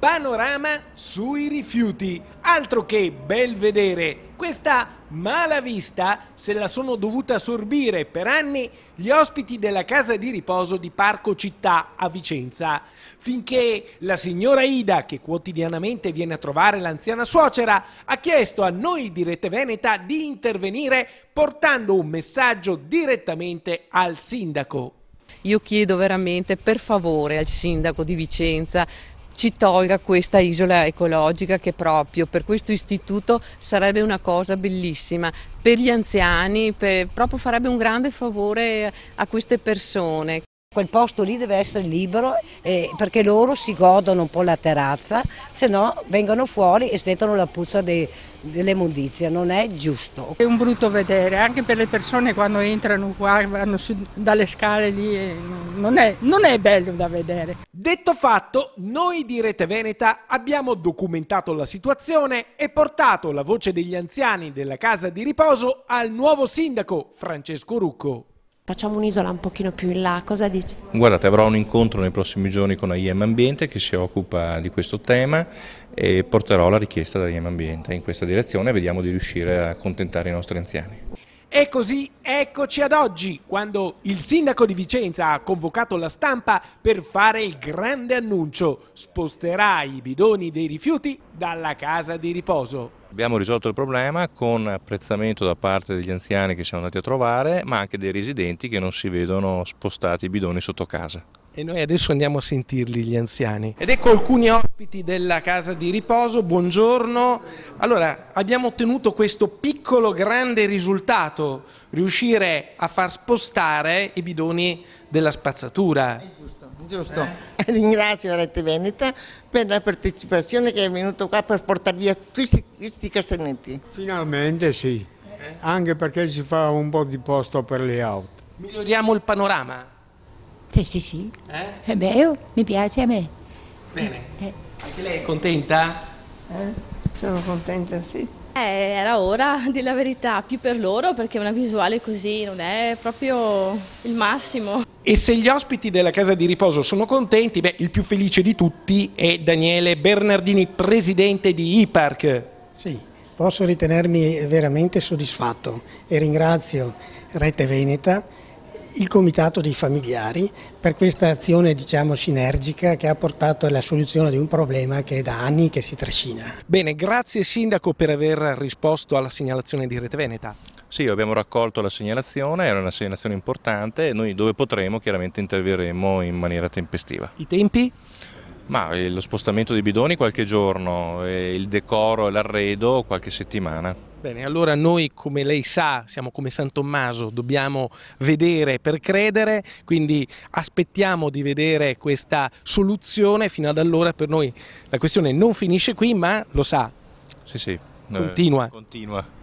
Panorama sui rifiuti. Altro che bel vedere. Questa malavista se la sono dovuta sorbire per anni gli ospiti della casa di riposo di Parco Città a Vicenza, finché la signora Ida, che quotidianamente viene a trovare l'anziana suocera, ha chiesto a noi di Rete Veneta di intervenire portando un messaggio direttamente al sindaco. Io chiedo veramente per favore al sindaco di Vicenza ci tolga questa isola ecologica che proprio per questo istituto sarebbe una cosa bellissima per gli anziani, per, proprio farebbe un grande favore a queste persone. Quel posto lì deve essere libero eh, perché loro si godono un po' la terrazza, se no vengono fuori e sentono la puzza de, dell'immondizia, non è giusto. È un brutto vedere, anche per le persone quando entrano qua, vanno su, dalle scale lì, eh, non, è, non è bello da vedere. Detto fatto, noi di Rete Veneta abbiamo documentato la situazione e portato la voce degli anziani della casa di riposo al nuovo sindaco Francesco Rucco facciamo un'isola un pochino più in là, cosa dici? Guardate, avrò un incontro nei prossimi giorni con IEM Ambiente che si occupa di questo tema e porterò la richiesta da IEM Ambiente in questa direzione e vediamo di riuscire a contentare i nostri anziani. E così eccoci ad oggi, quando il sindaco di Vicenza ha convocato la stampa per fare il grande annuncio. Sposterà i bidoni dei rifiuti dalla casa di riposo. Abbiamo risolto il problema con apprezzamento da parte degli anziani che siamo andati a trovare, ma anche dei residenti che non si vedono spostati i bidoni sotto casa. E noi adesso andiamo a sentirli gli anziani. Ed ecco alcuni ospiti della casa di riposo, buongiorno. Allora, abbiamo ottenuto questo piccolo grande risultato, riuscire a far spostare i bidoni della spazzatura. giusto, Eh? Ringrazio Rete Veneta per la partecipazione che è venuto qua per portare via questi, questi cassenetti. Finalmente sì, eh? anche perché ci fa un po' di posto per le auto. Miglioriamo il panorama? Sì, sì, sì. Eh? È eh, bello, mi piace a me. Bene. Eh. Anche lei è contenta? Eh? Sono contenta, sì. Eh, era ora, di la verità, più per loro perché una visuale così non è proprio il massimo. E se gli ospiti della casa di riposo sono contenti, beh, il più felice di tutti è Daniele Bernardini, presidente di IPARC. Sì, posso ritenermi veramente soddisfatto e ringrazio Rete Veneta il comitato dei familiari per questa azione diciamo sinergica che ha portato alla soluzione di un problema che è da anni che si trascina. Bene, grazie Sindaco per aver risposto alla segnalazione di Rete Veneta. Sì, abbiamo raccolto la segnalazione, era una segnalazione importante e noi dove potremo chiaramente interverremo in maniera tempestiva. I tempi? Ma eh, lo spostamento dei bidoni qualche giorno, eh, il decoro e l'arredo qualche settimana. Bene, allora noi come lei sa siamo come San Tommaso, dobbiamo vedere per credere, quindi aspettiamo di vedere questa soluzione, fino ad allora per noi la questione non finisce qui ma lo sa, sì, sì. continua. Eh, continua.